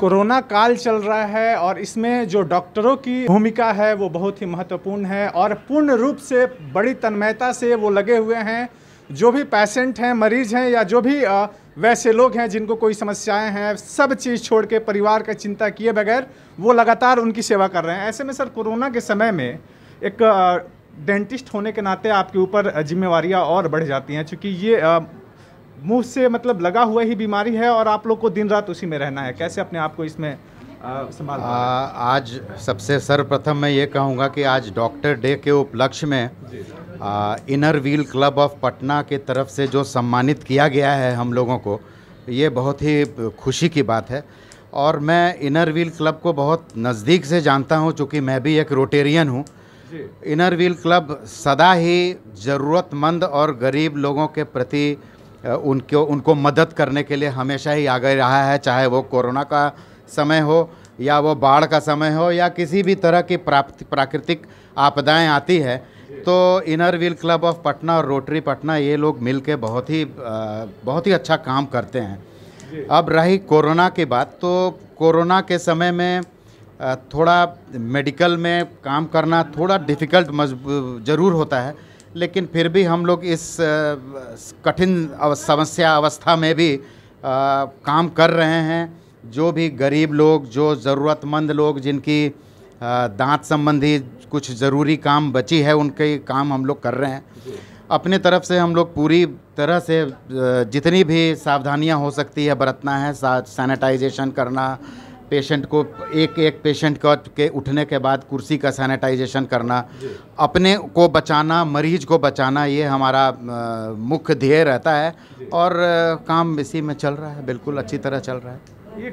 corona काल चल रहा है और इसमें जो डॉक्टरों की भूमिका है वो बहुत ही महत्वपूर्ण है और पूर्ण रूप से बड़ी तन्मयता से वो लगे हुए हैं जो भी पेशेंट हैं मरीज हैं या जो भी वैसे लोग हैं जिनको कोई समस्याएं हैं सब चीज़ छोड़ के परिवार का चिंता किए बगैर वो लगातार उनकी सेवा कर रहे हैं ऐसे में सर कोरोना के समय में एक डेंटिस्ट होने के नाते आपके ऊपर जिम्मेवार और बढ़ जाती हैं चूँकि ये मुंह से मतलब लगा हुआ ही बीमारी है और आप लोग को दिन रात उसी में रहना है कैसे अपने आप को इसमें संभाल आज सबसे सर्वप्रथम मैं ये कहूँगा कि आज डॉक्टर डे के उपलक्ष्य में आ, inner wheel club of Patna के तरफ से जो सम्मानित किया गया है हम लोगों को ये बहुत ही खुशी की बात है और मैं इनर व्हील क्लब को बहुत नज़दीक से जानता हूँ चूँकि मैं भी एक रोटेरियन हूँ इनर व्हील क्लब सदा ही ज़रूरतमंद और गरीब लोगों के प्रति उनको उनको मदद करने के लिए हमेशा ही आगे रहा है चाहे वो कोरोना का समय हो या वो बाढ़ का समय हो या किसी भी तरह की प्राप्त प्राकृतिक आपदाएं आती है तो inner wheel club of Patna और रोटरी पटना ये लोग मिल के बहुत ही बहुत ही अच्छा काम करते हैं अब रही कोरोना की बात तो कोरोना के समय में थोड़ा मेडिकल में काम करना थोड़ा डिफ़िकल्ट ज़रूर होता है लेकिन फिर भी हम लोग इस कठिन समस्या अवस्था में भी आ, काम कर रहे हैं जो भी गरीब लोग जो ज़रूरतमंद लोग जिनकी दांत संबंधी कुछ ज़रूरी काम बची है उनके काम हम लोग कर रहे हैं अपने तरफ से हम लोग पूरी तरह से जितनी भी सावधानियां हो सकती है बरतना है सैनिटाइजेशन करना पेशेंट को एक एक पेशेंट को के उठने के बाद कुर्सी का सैनिटाइजेशन करना अपने को बचाना मरीज को बचाना ये हमारा मुख्य ध्येय रहता है और काम इसी में चल रहा है बिल्कुल अच्छी तरह चल रहा है ये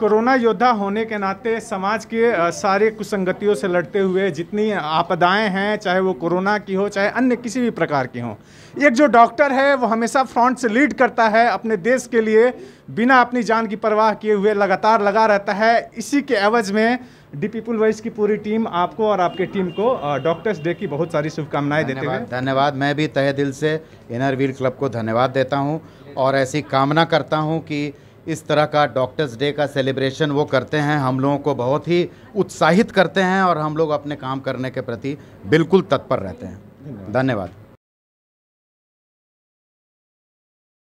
कोरोना योद्धा होने के नाते समाज के सारे कुसंगतियों से लड़ते हुए जितनी आपदाएं हैं चाहे वो कोरोना की हो चाहे अन्य किसी भी प्रकार की हो एक जो डॉक्टर है वो हमेशा फ्रंट से लीड करता है अपने देश के लिए बिना अपनी जान की परवाह किए हुए लगातार लगा रहता है इसी के एवज में डी पीपुल वाइज की पूरी टीम आपको और आपके टीम को डॉक्टर्स डे की बहुत सारी शुभकामनाएं देते हैं धन्यवाद मैं भी तहे दिल से इनर व्हील क्लब को धन्यवाद देता हूँ और ऐसी कामना करता हूँ कि इस तरह का डॉक्टर्स डे का सेलिब्रेशन वो करते हैं हम लोगों को बहुत ही उत्साहित करते हैं और हम लोग अपने काम करने के प्रति बिल्कुल तत्पर रहते हैं धन्यवाद